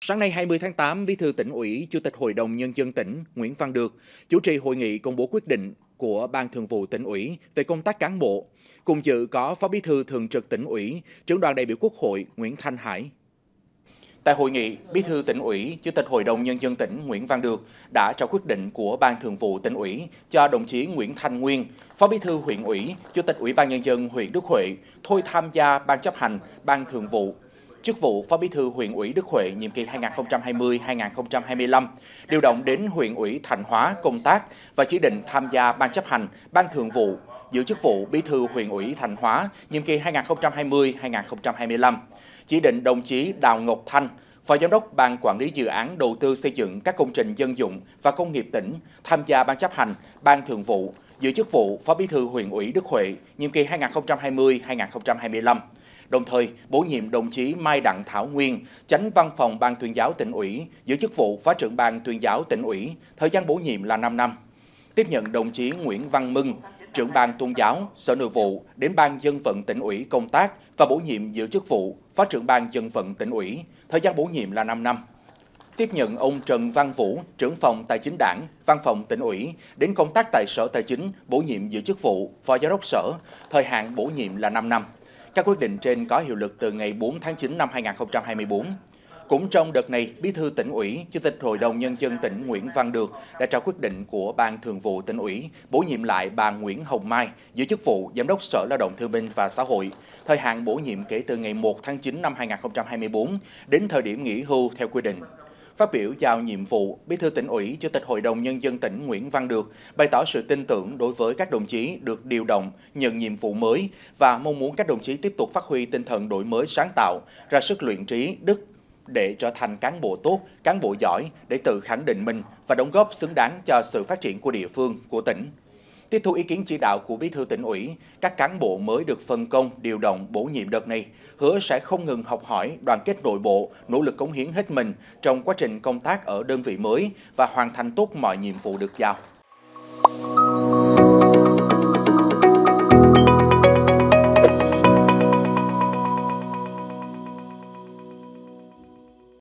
Sáng nay 20 tháng 8, Bí thư tỉnh ủy, Chủ tịch Hội đồng Nhân dân tỉnh Nguyễn Văn Được chủ trì hội nghị công bố quyết định của Ban Thường vụ tỉnh ủy về công tác cán bộ. Cùng dự có Phó Bí thư Thường trực tỉnh ủy, trưởng đoàn đại biểu Quốc hội Nguyễn Thanh Hải. Tại hội nghị, Bí thư tỉnh ủy, Chủ tịch Hội đồng Nhân dân tỉnh Nguyễn Văn Được đã trao quyết định của Ban Thường vụ tỉnh ủy cho đồng chí Nguyễn Thanh Nguyên, Phó Bí thư huyện ủy, Chủ tịch Ủy ban Nhân dân huyện Đức Huệ, thôi tham gia Ban chấp hành, Ban Thường vụ chức vụ Phó Bí thư huyện ủy Đức Huệ nhiệm kỳ 2020-2025, điều động đến huyện ủy Thành Hóa công tác và chỉ định tham gia ban chấp hành, ban thường vụ, giữ chức vụ Bí thư huyện ủy Thành Hóa nhiệm kỳ 2020-2025, chỉ định đồng chí Đào Ngọc Thanh, Phó Giám đốc Ban Quản lý Dự án Đầu tư xây dựng các công trình dân dụng và công nghiệp tỉnh tham gia Ban chấp hành, Ban thường vụ, giữ chức vụ Phó Bí thư huyện ủy Đức Huệ, nhiệm kỳ 2020-2025. Đồng thời, bổ nhiệm đồng chí Mai Đặng Thảo Nguyên, tránh văn phòng Ban tuyên giáo tỉnh ủy, giữ chức vụ Phó trưởng Ban tuyên giáo tỉnh ủy, thời gian bổ nhiệm là 5 năm. Tiếp nhận đồng chí Nguyễn Văn Mưng, trưởng Ban tôn giáo, Sở Nội vụ đến Ban dân vận tỉnh ủy công tác và bổ nhiệm giữ chức vụ Phó trưởng Ban dân vận tỉnh ủy, thời gian bổ nhiệm là 5 năm tiếp nhận ông Trần Văn Vũ, trưởng phòng tài chính đảng, văn phòng tỉnh ủy, đến công tác tại Sở Tài chính, bổ nhiệm giữ chức vụ Phó Giám đốc Sở, thời hạn bổ nhiệm là 5 năm. Các quyết định trên có hiệu lực từ ngày 4 tháng 9 năm 2024. Cũng trong đợt này, Bí thư tỉnh ủy, Chủ tịch Hội đồng Nhân dân tỉnh Nguyễn Văn Được đã trao quyết định của Ban Thường vụ tỉnh ủy bổ nhiệm lại bà Nguyễn Hồng Mai giữ chức vụ Giám đốc Sở Lao động Thương binh và Xã hội, thời hạn bổ nhiệm kể từ ngày 1 tháng 9 năm 2024 đến thời điểm nghỉ hưu theo quy định. Phát biểu giao nhiệm vụ, Bí thư tỉnh ủy, Chủ tịch Hội đồng Nhân dân tỉnh Nguyễn Văn Được bày tỏ sự tin tưởng đối với các đồng chí được điều động, nhận nhiệm vụ mới và mong muốn các đồng chí tiếp tục phát huy tinh thần đổi mới sáng tạo, ra sức luyện trí, đức, để trở thành cán bộ tốt, cán bộ giỏi, để tự khẳng định mình và đóng góp xứng đáng cho sự phát triển của địa phương, của tỉnh. Tiếp thu ý kiến chỉ đạo của Bí thư tỉnh ủy, các cán bộ mới được phân công, điều động, bổ nhiệm đợt này hứa sẽ không ngừng học hỏi, đoàn kết nội bộ, nỗ lực cống hiến hết mình trong quá trình công tác ở đơn vị mới và hoàn thành tốt mọi nhiệm vụ được giao.